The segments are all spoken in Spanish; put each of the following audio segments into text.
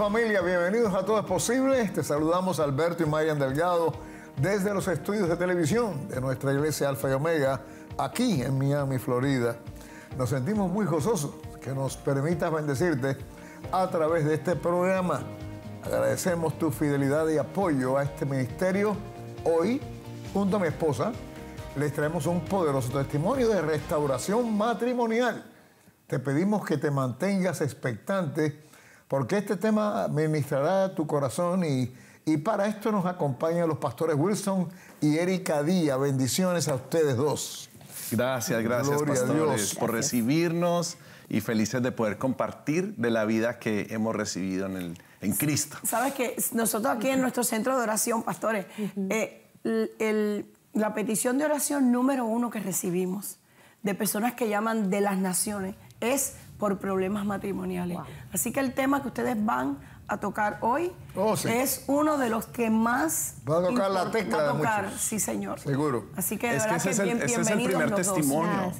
familia? Bienvenidos a Todo es Posible. Te saludamos Alberto y Marian Delgado desde los estudios de televisión de nuestra iglesia Alfa y Omega, aquí en Miami, Florida. Nos sentimos muy gozosos que nos permitas bendecirte a través de este programa. Agradecemos tu fidelidad y apoyo a este ministerio. Hoy, junto a mi esposa, les traemos un poderoso testimonio de restauración matrimonial. Te pedimos que te mantengas expectante porque este tema ministrará tu corazón y, para esto nos acompañan los pastores Wilson y Erika Díaz. Bendiciones a ustedes dos. Gracias, gracias pastores Dios. por recibirnos y felices de poder compartir de la vida que hemos recibido en, el, en Cristo. Sabes que nosotros aquí en nuestro centro de oración, pastores, eh, la petición de oración número uno que recibimos de personas que llaman de las naciones es por problemas matrimoniales. Así que el tema que ustedes van a tocar hoy oh, es uno de los que más va a tocar la tecla a tocar, sí señor seguro así que de es verdad que ese, es, el, primer testimonio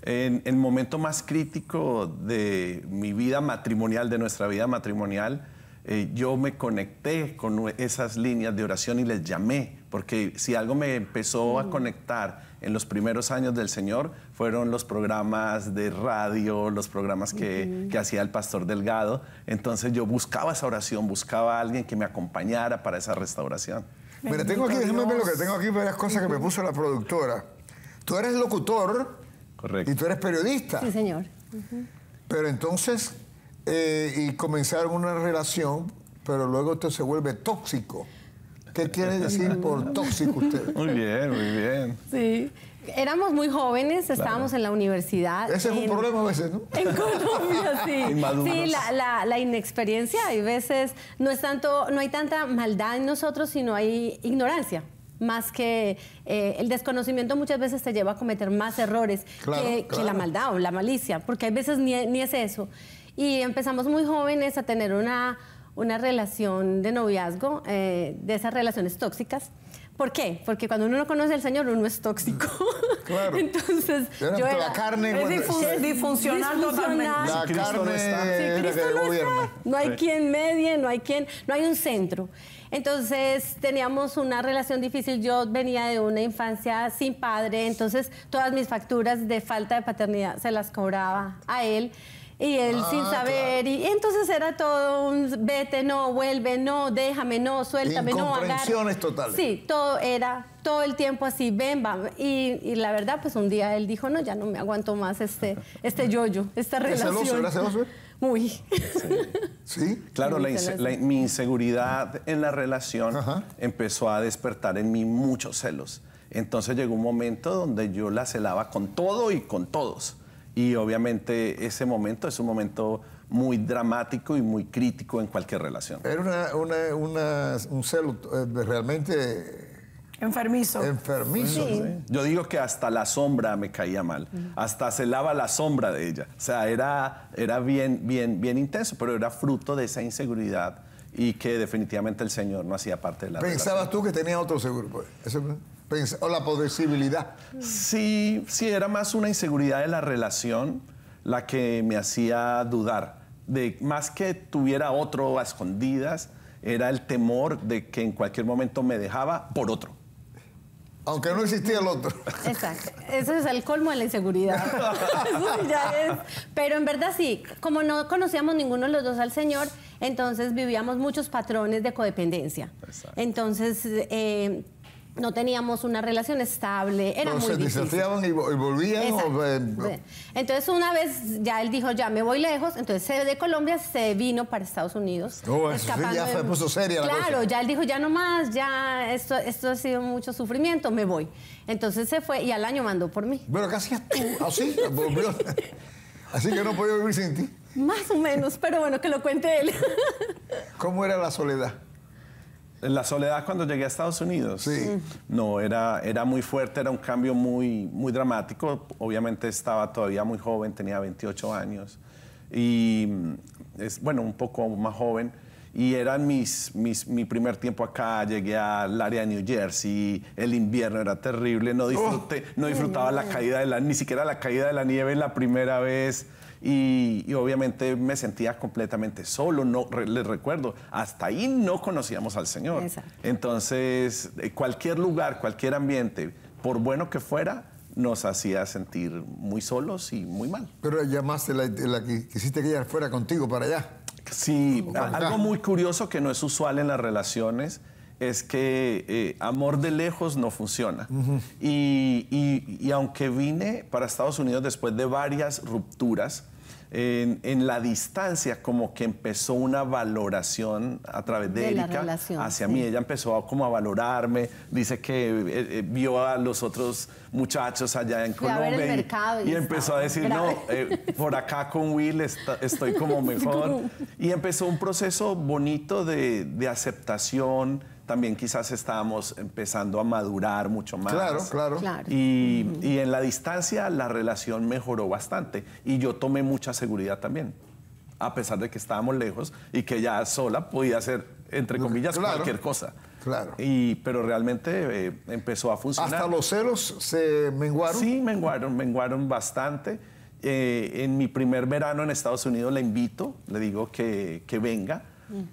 en el momento más crítico de mi vida matrimonial de nuestra vida matrimonial eh, yo me conecté con esas líneas de oración y les llamé porque si algo me empezó a mm. conectar en los primeros años del Señor fueron los programas de radio, los programas que, hacía el pastor Delgado. Entonces yo buscaba esa oración, buscaba a alguien que me acompañara para esa restauración. Mira, tengo aquí, déjame ver lo que tengo aquí, varias cosas que me puso la productora. Tú eres locutor. Correcto. Y tú eres periodista. Sí, señor. Pero entonces, eh, y comenzaron una relación, pero luego esto se vuelve tóxico. ¿Qué quiere decir por tóxico usted? Muy bien, muy bien. Sí. Éramos muy jóvenes, estábamos en la universidad. Ese es un problema a veces, ¿no? En Colombia, sí. Sí, la, inexperiencia. Hay veces no es tanto, no hay tanta maldad en nosotros, sino hay ignorancia. Más que eh, el desconocimiento muchas veces te lleva a cometer más errores que, la maldad o la malicia, porque hay veces ni es eso y empezamos muy jóvenes a tener una una relación de noviazgo, eh, de esas relaciones tóxicas. ¿Por qué? Porque cuando uno no conoce al Señor, uno es tóxico. Claro. Entonces, yo la es no hay quien medie, no hay quien, no hay un centro. Entonces teníamos una relación difícil. Yo venía de una infancia sin padre, entonces todas mis facturas de falta de paternidad se las cobraba a él y él ah, sin saber. Y, entonces era todo un vete, no, vuelve, no, déjame, no, suéltame, no, agarra. totales. Sí, todo era todo el tiempo así, ven, va. Y, la verdad, pues un día él dijo, no, ya no me aguanto más este este -yo, esta relación. celoso? Muy. Sí. Claro, mi inseguridad en la relación empezó a despertar en mí muchos celos. Entonces llegó un momento donde yo la celaba con todo y con todos. Y obviamente ese momento es un momento muy dramático y muy crítico en cualquier relación. Era una, una, un celo eh, realmente... Enfermizo. Enfermizo. Yo digo que hasta la sombra me caía mal. Hasta se lava la sombra de ella. O sea, era, era bien, bien, bien intenso, pero era fruto de esa inseguridad y que definitivamente el Señor no hacía parte de la ¿Pensabas tú que tenía otro seguro? Pues. ¿Eso? o la posibilidad. Sí, sí, era más una inseguridad de la relación la que me hacía dudar. De, más que tuviera otro a escondidas, era el temor de que en cualquier momento me dejaba por otro. Aunque no existía el otro. Exacto. Ese es el colmo de la inseguridad. Pero en verdad sí, como no conocíamos ninguno de los dos al Señor, entonces vivíamos muchos patrones de codependencia. Entonces, eh, no teníamos una relación estable. Era Entonces, muy difícil. y volvían. Entonces una vez ya él dijo, ya me voy lejos, entonces de Colombia se vino para Estados Unidos. ya se puso seria Claro, ya él dijo, ya no más, ya esto, esto ha sido mucho sufrimiento, me voy. Entonces se fue y al año mandó por mí. Pero ¿qué tú? Así, ¿Ah, Así que no podía vivir sin ti. Más o menos, pero bueno, que lo cuente él. ¿Cómo era la soledad? La soledad cuando llegué a Estados Unidos. No, era, era muy fuerte, era un cambio muy, muy dramático. Obviamente estaba todavía muy joven, tenía 28 años. Y mm, es, bueno, un poco más joven. Y eran mis, mi primer tiempo acá, llegué al área de New Jersey, el invierno era terrible, no disfruté, oh. no disfrutaba la caída de la, ni siquiera la caída de la nieve la primera vez y, obviamente me sentía completamente solo, no, les recuerdo, hasta ahí no conocíamos al Señor. Entonces, cualquier lugar, cualquier ambiente, por bueno que fuera, nos hacía sentir muy solos y muy mal. Pero llamaste la, la que quisiste que ella fuera contigo para allá. Sí, algo muy curioso que no es usual en las relaciones es que eh, amor de lejos no funciona. y, aunque vine para Estados Unidos después de varias rupturas, en, la distancia como que empezó una valoración a través de, Erika hacia mí. Ella empezó como a valorarme, dice que eh, eh, vio a los otros muchachos allá en Colombia y, empezó a decir, no, por acá con Will estoy como mejor. y empezó un proceso bonito de, de aceptación también quizás estábamos empezando a madurar mucho más. Claro, claro. Y, en la distancia la relación mejoró bastante y yo tomé mucha seguridad también, a pesar de que estábamos lejos y que ya sola podía hacer, entre comillas, cualquier cosa. Claro. Y, pero realmente eh, empezó a funcionar. ¿Hasta los celos se menguaron? Sí, menguaron, menguaron bastante. Eh, en mi primer verano en Estados Unidos le invito, le digo que venga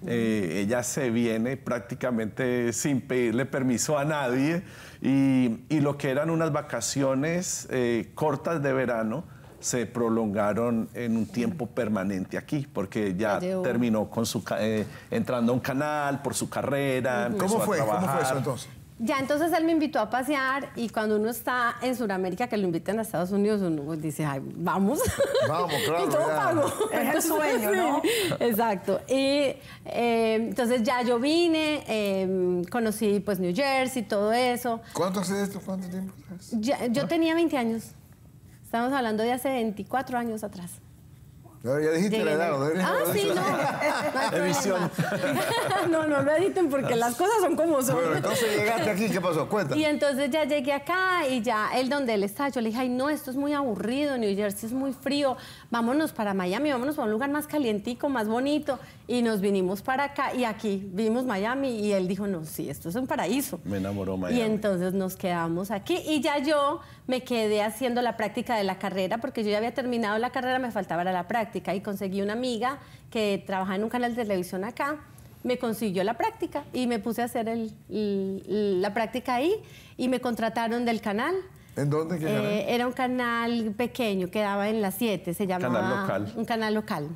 eh, ella se viene prácticamente sin pedirle permiso a nadie y, lo que eran unas vacaciones eh, cortas de verano se prolongaron en un tiempo permanente aquí, porque ya oh. terminó con su eh, entrando a un canal por su carrera. ¿Cómo fue? ¿Cómo fue eso entonces? Ya entonces él me invitó a pasear y cuando uno está en Sudamérica, que lo invitan a Estados Unidos, uno pues dice, ay, vamos. Vamos, claro. y todo pago. Es el sueño, ¿no? Exacto. Y eh, entonces ya yo vine, em, conocí pues New Jersey, todo eso. ¿Cuánto hace esto? ¿Cuánto tiempo? yo tenía 20 años. Estamos hablando de hace 24 años atrás ya dijiste la edad. ¿no? Ah, sí, no. Edición. no, no lo editen porque las cosas son como son. entonces llegaste aquí, ¿qué pasó? Cuéntame. Y entonces ya llegué acá y ya él donde él está, yo le dije, ay, no, esto es muy aburrido, New Jersey es muy frío, vámonos para Miami, vámonos para un lugar más calientico, más bonito y nos vinimos para acá y aquí vimos Miami y él dijo, no, sí, esto es un paraíso. Me enamoró Miami. Y entonces nos quedamos aquí y ya yo me quedé haciendo la práctica de la carrera porque yo ya había terminado la carrera, me faltaba la práctica y conseguí una amiga que trabajaba en un canal de televisión acá me consiguió la práctica y me puse a hacer el, la práctica ahí y me contrataron del canal. ¿En dónde? Eh, era un canal pequeño, quedaba en las 7, se llamaba... Canal local. Un canal local,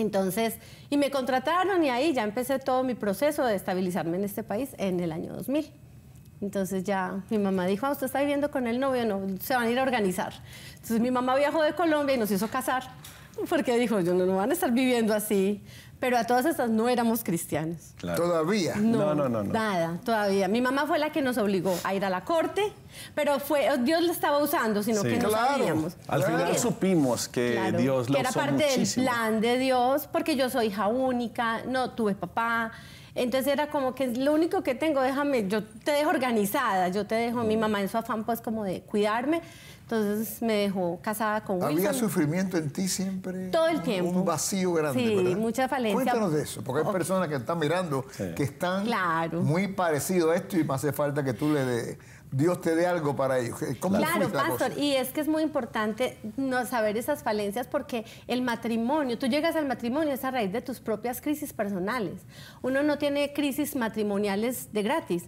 entonces, y me contrataron y ahí ya empecé todo mi proceso de estabilizarme en este país en el año 2000. Entonces ya mi mamá dijo, ah, usted está viviendo con el novio, no, se van a ir a organizar. Entonces mi mamá viajó de Colombia y nos hizo casar, porque dijo, yo no, no van a estar viviendo así. Pero a todas esas no éramos cristianos. ¿Todavía? No, no, no, no, Nada, todavía. Mi mamá fue la que nos obligó a ir a la corte, pero fue oh, Dios la estaba usando, sino que no sabíamos. Al final supimos que Dios la que era parte del plan de Dios, porque yo soy hija única, no tuve papá. Entonces era como que es lo único que tengo, déjame, yo te dejo organizada, yo te dejo, mi mm. mamá en su afán pues como de cuidarme, entonces me dejó casada con Wilson. ¿Había sufrimiento en ti siempre? Todo el tiempo. Un vacío grande. Sí, mucha falencia. Cuéntanos de eso, porque hay personas que están mirando que están muy parecido a esto y me hace falta que tú le des... Dios te dé algo para ellos. claro, pastor, y es que es muy importante no saber esas falencias porque el matrimonio, tú llegas al matrimonio es a raíz de tus propias crisis personales. Uno no tiene crisis matrimoniales de gratis.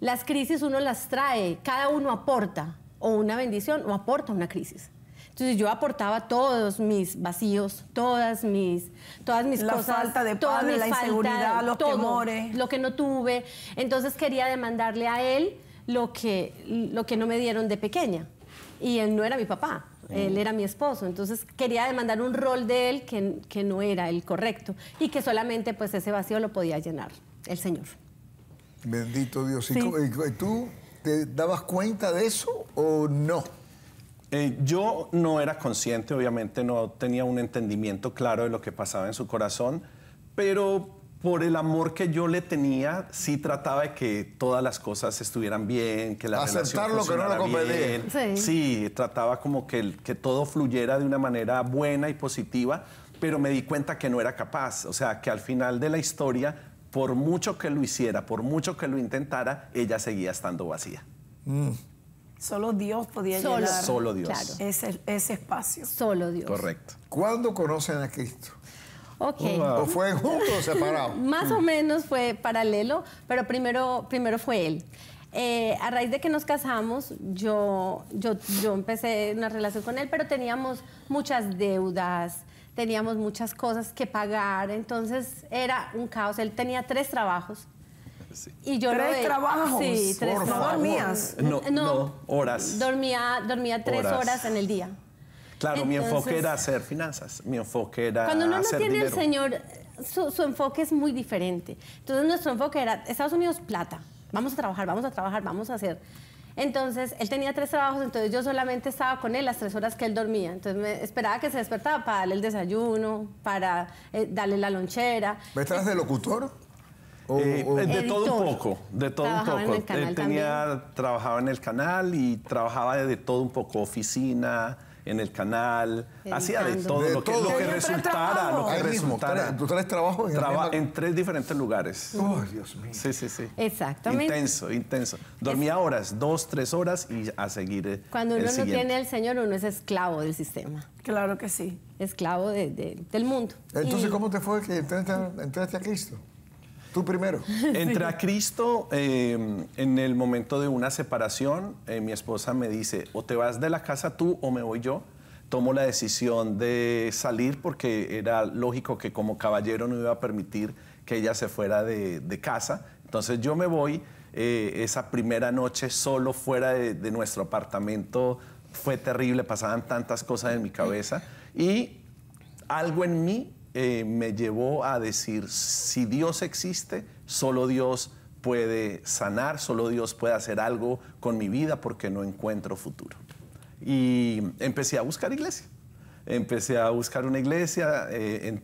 Las crisis uno las trae, cada uno aporta o una bendición o aporta una crisis. Entonces yo aportaba todos mis vacíos, todas mis, todas mis la cosas. La falta de paz, la inseguridad, los temores. Lo que no tuve. Entonces quería demandarle a él lo que, lo que no me dieron de pequeña. Y él no era mi papá, ah. él era mi esposo, entonces quería demandar un rol de él que, que, no era el correcto y que solamente pues ese vacío lo podía llenar el Señor. Bendito Dios. ¿Y tú te dabas cuenta de eso o no? Eh, yo no era consciente, obviamente no tenía un entendimiento claro de lo que pasaba en su corazón, pero por el amor que yo le tenía, sí trataba de que todas las cosas estuvieran bien, que la Aceptar lo que no lo Sí. trataba como que, que todo fluyera de una manera buena y positiva, pero me di cuenta que no era capaz. O sea, que al final de la historia, por mucho que lo hiciera, por mucho que lo intentara, ella seguía estando vacía. Mm. Solo Dios podía llegar. Solo Dios. Claro. ese espacio. Solo Dios. Correcto. ¿Cuándo conocen a Cristo? Okay. ¿O fue juntos o separados? Más o menos fue paralelo, pero primero, primero fue él. Eh, a raíz de que nos casamos, yo, yo, yo empecé una relación con él, pero teníamos muchas deudas, teníamos muchas cosas que pagar, entonces era un caos. Él tenía tres trabajos. Y yo tres trabajos. Sí, tres ¿No dormías? No, horas. Dormía, dormía tres horas en el día. Claro, mi enfoque era hacer finanzas, mi enfoque era... Cuando uno no tiene el Señor, su, enfoque es muy diferente. Entonces nuestro enfoque era Estados Unidos, plata, vamos a trabajar, vamos a trabajar, vamos a hacer. Entonces, él tenía tres trabajos, entonces yo solamente estaba con él las tres horas que él dormía. Entonces, me esperaba que se despertaba para darle el desayuno, para eh, darle la lonchera. ¿Estás de locutor? Eh, eh, de todo un poco, de todo un poco. él tenía, trabajaba en el canal y trabajaba de todo un poco, oficina, en el canal, hacía de todo, lo, Que, lo, que, resultara, lo que resultara. trabajo en, tres diferentes lugares. Oh, Dios mío. Sí, sí, sí. Exactamente. Intenso, intenso. Dormía horas, dos, tres horas y a seguir. Eh, Cuando uno no tiene al Señor, uno es esclavo del sistema. Claro que sí. Esclavo del mundo. Entonces, ¿cómo te fue que entraste a Cristo? Tú primero. Entré a Cristo em, en el momento de una separación. Eh, mi esposa me dice, o te vas de la casa tú o me voy yo. Tomo la decisión de salir porque era lógico que como caballero no iba a permitir que ella se fuera de, casa. Entonces yo me voy. Eh, esa primera noche solo fuera de nuestro apartamento fue terrible, pasaban tantas cosas en mi cabeza y algo en mí eh, me llevó a decir, si Dios existe, solo Dios puede sanar, solo Dios puede hacer algo con mi vida porque no encuentro futuro. Y empecé a buscar iglesia. Empecé a buscar una iglesia, eh,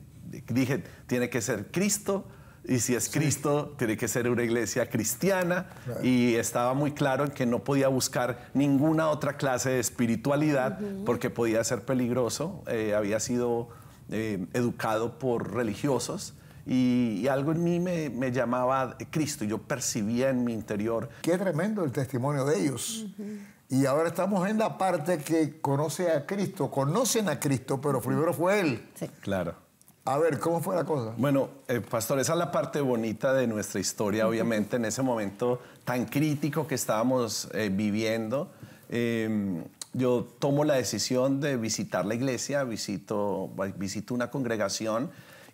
dije, tiene que ser Cristo, y si es Cristo, tiene que ser una iglesia cristiana. Y estaba muy claro en que no podía buscar ninguna otra clase de espiritualidad porque podía ser peligroso. Eh, había sido eh, educado por religiosos. Y, algo en mí me, llamaba Cristo, yo percibía en mi interior. Qué tremendo el testimonio de ellos. Y ahora estamos en la parte que conoce a Cristo, conocen a Cristo, pero primero fue Él. Sí. Claro. A ver, ¿cómo fue la cosa? Bueno, el eh, pastor, esa es la parte bonita de nuestra historia, obviamente, en ese momento tan crítico que estábamos eh, viviendo. Em, yo tomo la decisión de visitar la iglesia, pues, visito, una congregación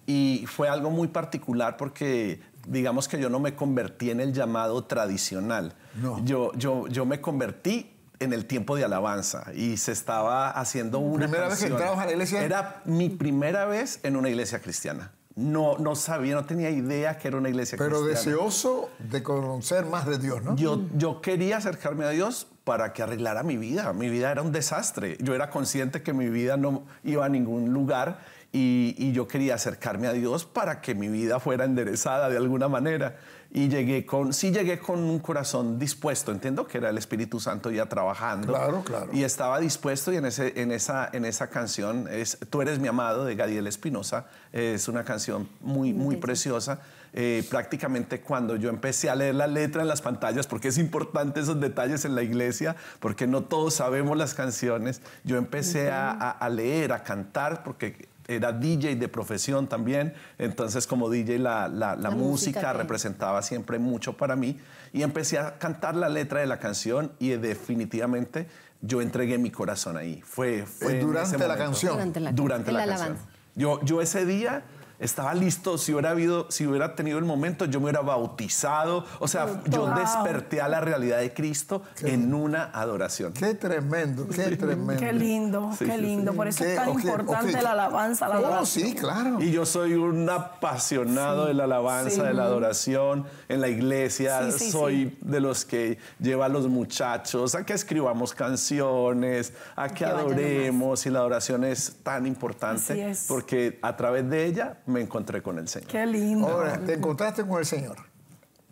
y fue algo muy particular porque digamos que yo no me convertí en el llamado tradicional. No. Yo, me convertí en el tiempo de alabanza y se estaba haciendo una... ¿Primera vez que a la iglesia? Era mi primera vez en una iglesia cristiana no, no sabía, no tenía idea que era una iglesia cristiana. Pero deseoso de conocer más de Dios, ¿no? Yo, yo quería acercarme a Dios para que arreglara mi vida. Mi vida era un desastre. Yo era consciente que mi vida no iba a ningún lugar y, yo quería acercarme a Dios para que mi vida fuera enderezada de alguna manera. Y llegué con, sí llegué con un corazón dispuesto, entiendo que era el Espíritu Santo ya trabajando. Claro, claro. Y estaba dispuesto y en, ese, en, esa, en esa canción, es Tú eres mi amado de Gabriel Espinosa, es una canción muy, muy preciosa. Eh, prácticamente cuando yo empecé a leer la letra en las pantallas, porque es importante esos detalles en la iglesia, porque no todos sabemos las canciones, yo empecé a, a leer, a cantar, porque era DJ de profesión también, entonces como DJ la, música, representaba siempre mucho para mí y empecé a cantar la letra de la canción y definitivamente yo entregué mi corazón ahí. Fue, fue eh, durante, la canción. durante la, canción. Yo, yo ese día estaba listo, si hubiera, habido, si hubiera tenido el momento, yo me hubiera bautizado. O sea, yo desperté a la realidad de Cristo en una adoración. Qué tremendo, qué tremendo. Qué lindo, qué lindo. Por eso es tan importante la alabanza, la oh, sí, claro. Y yo soy un apasionado de la alabanza, de la adoración. En la iglesia soy de los que lleva a los muchachos a que escribamos canciones, a que, que adoremos. Y la adoración es tan importante porque a través de ella me encontré con el Señor. Qué lindo. Ahora, te encontraste con el Señor.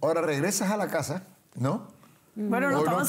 Ahora regresas a la casa, ¿no? Bueno, no, estamos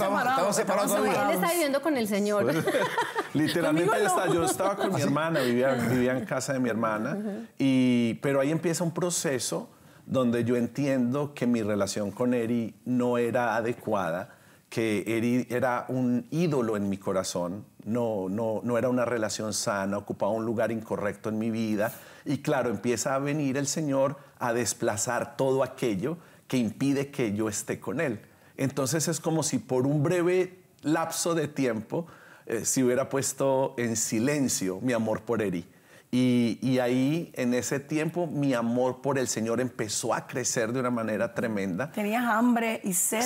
separados. no, él está viviendo con el Señor. Pues, literalmente yo estaba con mi ¿Ah, hermana, vivía, en casa de mi hermana, y, pero ahí empieza un proceso donde yo entiendo que mi relación con Eri no era adecuada, que Eri era un ídolo en mi corazón, no, no, no era una relación sana, ocupaba un lugar incorrecto en mi vida y claro, empieza a venir el Señor a desplazar todo aquello que impide que yo esté con Él. Entonces es como si por un breve lapso de tiempo, eh, se hubiera puesto en silencio mi amor por Eri y, ahí, en ese tiempo, mi amor por el Señor empezó a crecer de una manera tremenda. Tenías hambre y sed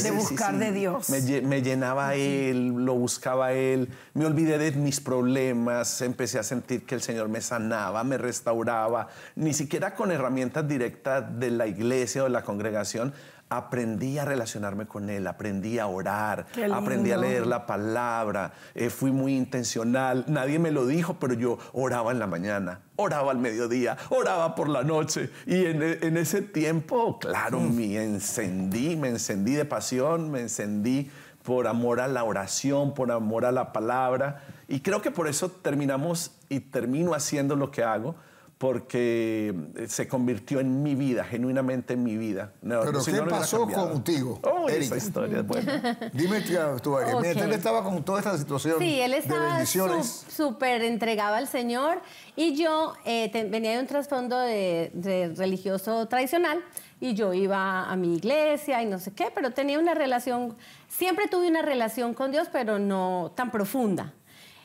de buscar de Dios. Me, me llenaba Él, lo buscaba Él, me olvidé de mis problemas, empecé a sentir que el Señor me sanaba, me restauraba, ni siquiera con herramientas directas de la iglesia o de la congregación aprendí a relacionarme con Él, aprendí a orar, aprendí a leer la palabra, eh, fui muy intencional, nadie me lo dijo, pero yo oraba en la mañana, oraba al mediodía, oraba por la noche. Y en, e, ese tiempo, claro, me encendí, me encendí de pasión, me encendí por amor a la oración, por amor a la palabra. Y creo que por eso terminamos y termino haciendo lo que hago, porque eh, se convirtió en mi vida, genuinamente en mi vida. ¿Pero qué pasó contigo, oh, Esa historia, bueno. Dime tu él estaba con toda esta situación Sí, él estaba súper entregado al Señor y yo eh, venía de un trasfondo religioso tradicional y yo iba a mi iglesia y no sé qué, pero tenía una relación, siempre tuve una relación con Dios, pero no tan profunda.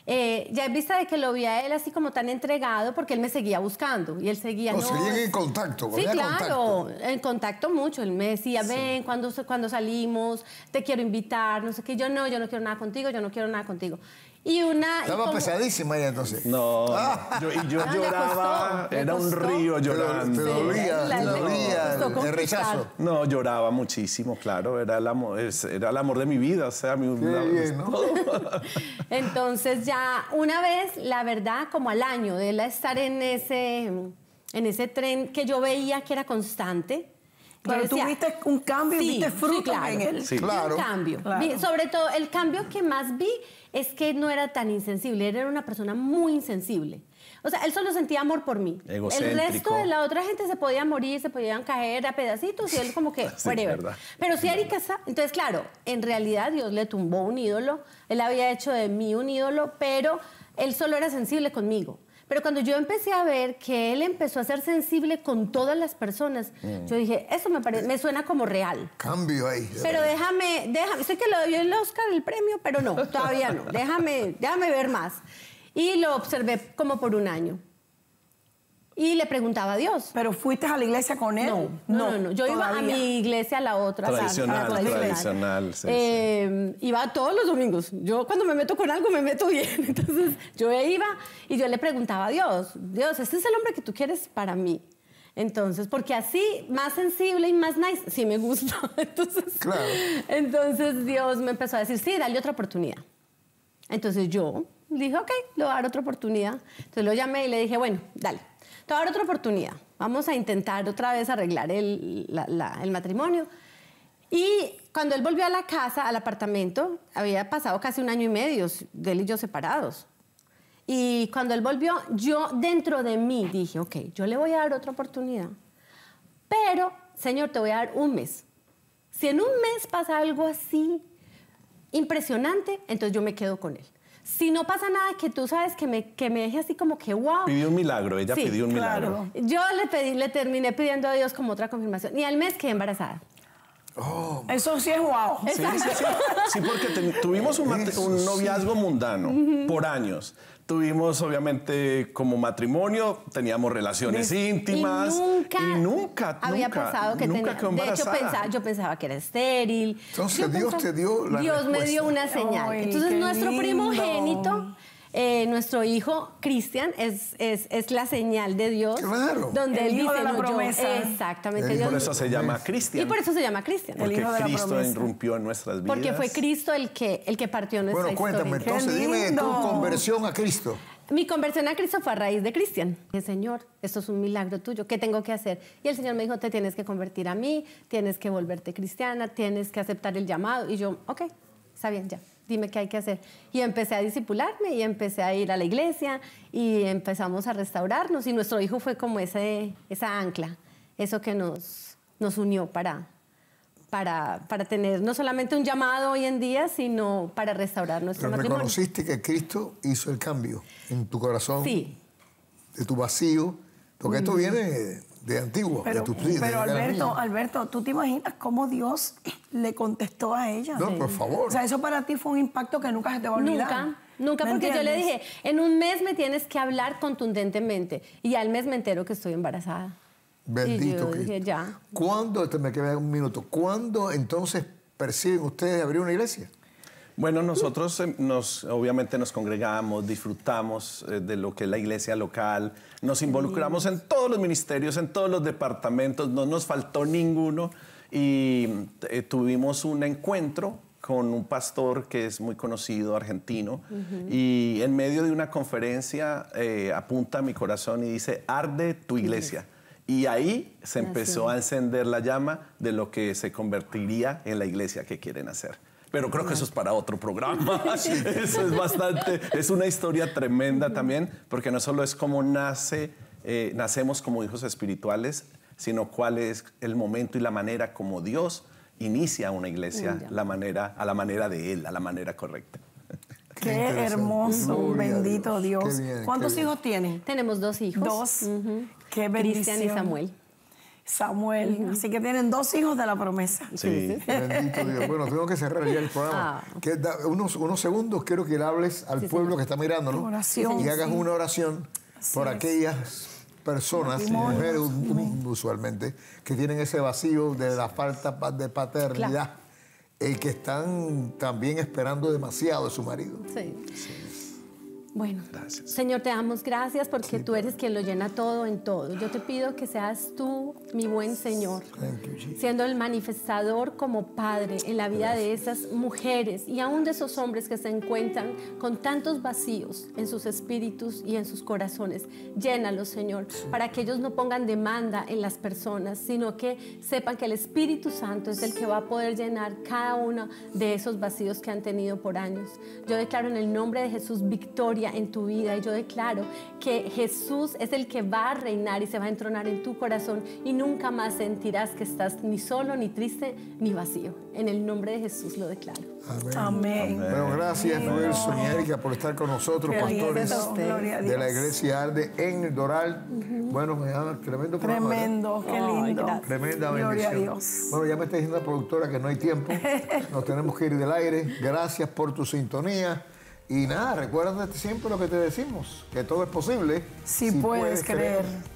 Eh, ya en vista de que lo vi a él así como tan entregado, porque él me seguía buscando y él seguía... en contacto. Sí, claro, en contacto mucho. Él me decía, ven, cuando, cuando salimos, te quiero invitar, no sé qué. Yo no, yo no quiero nada contigo, yo no quiero nada contigo. Estaba pesadísima ella entonces. No. Ah. y yo ah, lloraba, era un río llorando. Te dolía, te rechazo. No, lloraba muchísimo, claro. Era el amor, era el amor de mi vida. O sea, mi. entonces, ya una vez, la verdad, como al año de él estar en ese, en ese tren que yo veía que era constante pero tú viste un cambio, viste fruto en él. Sí, claro. Un cambio. sobre todo, el cambio que más vi es que no era tan insensible, él era una persona muy insensible. O sea, él solo sentía amor por mí. El resto de la otra gente se podía morir, se podían caer a pedacitos y él como que, Pero si Erika está... Entonces, claro, en realidad Dios le tumbó un ídolo. Él había hecho de mí un ídolo, pero él solo era sensible conmigo. Pero cuando yo empecé a ver que él empezó a ser sensible con todas las personas, mm. yo dije, eso me, me suena como real. Cambio ahí. Pero déjame, déjame, sé que lo dio el Oscar el premio, pero no, todavía no. Déjame, déjame ver más. Y lo observé como por un año y le preguntaba a Dios. ¿Pero fuiste a la iglesia con él? No, no, no. Yo iba a mi iglesia, a la otra. Tradicional, tradicional. tradicional eh, Iba todos los domingos. Yo cuando me meto con algo, me meto bien. Entonces yo iba y yo le preguntaba a Dios, Dios, este es el hombre que tú quieres para mí. Entonces, porque así, más sensible y más nice, sí me gusta. Entonces, entonces Dios me empezó a decir, sí, dale otra oportunidad. Entonces yo dije, ok, le voy a dar otra oportunidad. Entonces lo llamé y le dije, bueno, dale te voy a dar otra oportunidad. Vamos a intentar otra vez arreglar el, el matrimonio. Y cuando él volvió a la casa, al apartamento, había pasado casi un año y medio de él y yo separados. Y cuando él volvió, yo dentro de mí dije, ok, yo le voy a dar otra oportunidad. Pero, Señor, te voy a dar un mes. Si en un mes pasa algo así impresionante, entonces yo me quedo con él si no pasa nada que tú sabes que me, que me deje así como que wow. Pidió un milagro, ella pidió un milagro. Yo le, pedí, le terminé pidiendo a Dios como otra confirmación. Y al mes quedé embarazada. Oh. Eso sí es wow. Sí, sí, sí, porque tuvimos un, noviazgo mundano por años. Tuvimos, obviamente, como matrimonio, teníamos relaciones pues, íntimas. Y nunca, nunca había nunca, que De hecho, pensaba, yo pensaba que era estéril. Entonces, Dios te dio Dios me dio una señal. Entonces, nuestro primogénito eh, nuestro hijo Cristian es, es, la señal de Dios. Donde él hijo dice, de la promesa. exactamente. Y por eso se llama Cristian. Y por eso se llama Cristian. Porque Cristo irrumpió en nuestras vidas. Porque fue Cristo el que, el que partió nuestra Bueno, cuéntame, entonces dime tu conversión a Cristo. Mi conversión a Cristo fue a raíz de Cristian. Señor, esto es un milagro tuyo, ¿qué tengo que hacer? Y el Señor me dijo, te tienes que convertir a mí, tienes que volverte cristiana, tienes que aceptar el llamado. Y yo, ok, está bien, ya dime qué hay que hacer. Y empecé a disipularme y empecé a ir a la iglesia y empezamos a restaurarnos y nuestro hijo fue como ese, esa ancla, eso que nos, nos unió para, para, para tener no solamente un llamado hoy en día, sino para restaurar nuestro Pero reconociste que Cristo hizo el cambio en tu corazón, sí. de tu vacío, porque esto mm. viene de antiguo. pero, de tu Pero Alberto, Alberto, ¿tú te imaginas cómo Dios le contestó a ella? No, por favor. O sea, eso para ti fue un impacto que nunca se te va a olvidar. Nunca. Nunca, porque yo le dije, en un mes me tienes que hablar contundentemente. Y al mes me entero que estoy embarazada. Bendito que dije, ya. ¿Cuándo, este me queda un minuto, cuándo entonces perciben ustedes abrir una iglesia? Bueno, nosotros em, nos, obviamente nos congregamos, disfrutamos eh, de lo que es la iglesia local, nos involucramos en todos los ministerios, en todos los departamentos, no nos faltó ninguno y eh, tuvimos un encuentro con un pastor que es muy conocido argentino y en medio de una conferencia eh, apunta a mi corazón y dice, arde tu iglesia. Y ahí se empezó a encender la llama de lo que se convertiría en la iglesia que quieren hacer pero creo que eso es para otro programa. eso es bastante, es una historia tremenda también, porque no solo es cómo nace, eh, nacemos como hijos espirituales, sino cuál es el momento y la manera como Dios inicia una iglesia la manera, a la manera de Él, a la manera correcta. Qué, hermoso, bendito Dios. ¿Cuántos hijos tiene? Tenemos dos hijos. Dos. Qué bendición. y Samuel. Samuel. Así que tienen dos hijos de la promesa. Sí. Bendito Dios. Bueno, tengo que cerrar ya el programa. Ah. unos, segundos quiero que le hables al pueblo que está mirando, ¿no? Oración, y hagas una oración por aquellas personas, eh, mujeres usualmente, que tienen ese vacío de la falta de paternidad. y eh, que están también esperando demasiado de su marido. sí. Bueno, Señor, te damos gracias porque tú eres quien lo llena todo en todo. Yo te pido que seas tú, mi buen Señor, siendo el manifestador como Padre en la vida de esas mujeres y aún de esos hombres que se encuentran con tantos vacíos en sus espíritus y en sus corazones. Llénalos, Señor, para que ellos no pongan demanda en las personas, sino que sepan que el Espíritu Santo es el que va a poder llenar cada uno de esos vacíos que han tenido por años. Yo declaro en el nombre de Jesús victoria en tu vida. Y yo declaro que Jesús es el que va a reinar y se va a entronar en tu corazón y nunca más sentirás que estás ni solo, ni triste, ni vacío. En el nombre de Jesús lo declaro. Amén. Bueno, gracias Nelson y por estar con nosotros, pastores de la iglesia Arde en el Doral. bueno, -huh. Bueno, tremendo Tremendo, qué lindo. Tremenda bendición. Bueno, ya me está diciendo la productora que no hay tiempo. Nos tenemos que ir del aire. Gracias por tu sintonía. Y nada, recuerda siempre lo que te decimos, que todo es posible. Si, puedes, creer.